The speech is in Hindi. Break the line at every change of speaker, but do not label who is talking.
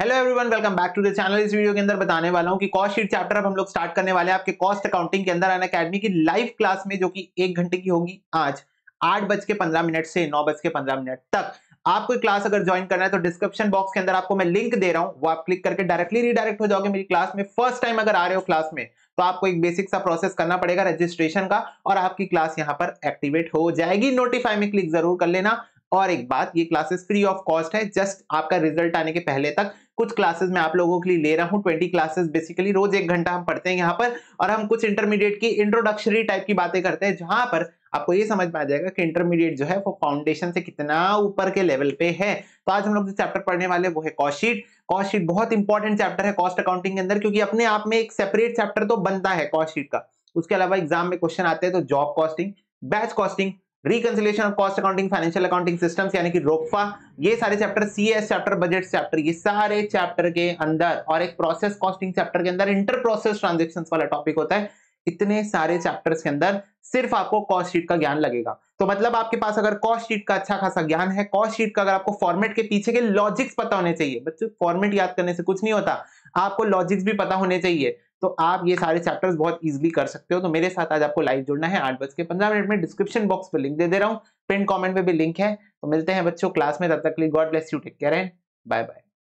hello everyone welcome back to the channel इस वीडियो के अंदर बताने वाला हूँ कि कॉस्ट शीट चैप्टर अब हम लोग स्टार्ट करने वाले हैं आपके कॉस्ट अकाउंटिंग के अंदर अन अकेडमी की लाइव क्लास में जो कि एक घंटे की होगी आज आठ बज के पंद्रह मिनट से नौ बज के पंद्रह मिनट तक आपको क्लास अगर ज्वाइन करना है तो डिस्क्रिप्शन बॉक्स के अंदर आपको मैं लिंक दे रहा हूँ वो आप क्लिक करके डायरेक्टली रीडायरेक्ट हो जाओगे मेरी क्लास में फर्स्ट टाइम अगर आ रहे हो क्लास में तो आपको एक बेसिक सा प्रोसेस करना पड़ेगा रजिस्ट्रेशन का और आपकी क्लास यहाँ पर एक्टिवेट हो जाएगी नोटिफाई में क्लिक जरूर कर लेना और एक बात ये क्लासेस फ्री ऑफ कॉस्ट है जस्ट आपका रिजल्ट आने के पहले तक कुछ क्लासेस मैं आप लोगों के लिए ले रहा हूँ ट्वेंटी क्लासेस बेसिकली रोज एक घंटा हम पढ़ते हैं यहाँ पर और हम कुछ इंटरमीडिएट की इंट्रोडक्शनरी टाइप की बातें करते हैं जहां पर आपको ये समझ में आ जाएगा कि इंटरमीडिएट जो है वो फाउंडेशन से कितना ऊपर के लेवल पे है तो आज हम लोग जो चैप्टर पढ़ने वाले वो है कॉस्टशीट कॉस्टशीट बहुत इंपॉर्टेंट चैप्टर है कॉस्ट अकाउंटिंग के अंदर क्योंकि अपने आप में एक सेपरेट चैप्टर तो बनता है कॉस्टशीट का उसके अलावा एग्जाम में क्वेश्चन आते हैं तो job costing batch costing reconciliation of cost accounting financial accounting system यानी कि रोकफा ये सारे chapter C S chapter budget chapter ये सारे चैप्टर के अंदर और एक प्रोसेस कॉस्टिंग चैप्टर के अंदर इंटर प्रोसेस ट्रांजेक्शन वाला टॉपिक होता है इतने सारे चैप्टर्स के अंदर सिर्फ आपको कॉस्ट शीट का ज्ञान लगेगा तो मतलब आपके पास अगर कॉस्ट शीट का अच्छा खासा ज्ञान है कॉस्ट शीट का अगर आपको फॉर्मेट के पीछे के लॉजिक्स पता होने चाहिए बच्चों फॉर्मेट याद करने से कुछ नहीं होता आपको लॉजिक्स भी पता होने चाहिए तो आप ये सारे चैप्टर्स बहुत इजीली कर सकते हो तो मेरे साथ आज आपको लाइव जुड़ना है आठ बज के पंद्रह मिनट में डिस्क्रिप्शन बॉक्स पर लिंक दे दे रहा हूँ पिन कॉमेंट में भी लिंक है तो मिलते हैं बच्चों क्लास में तब तक लिए God bless you take care and bye bye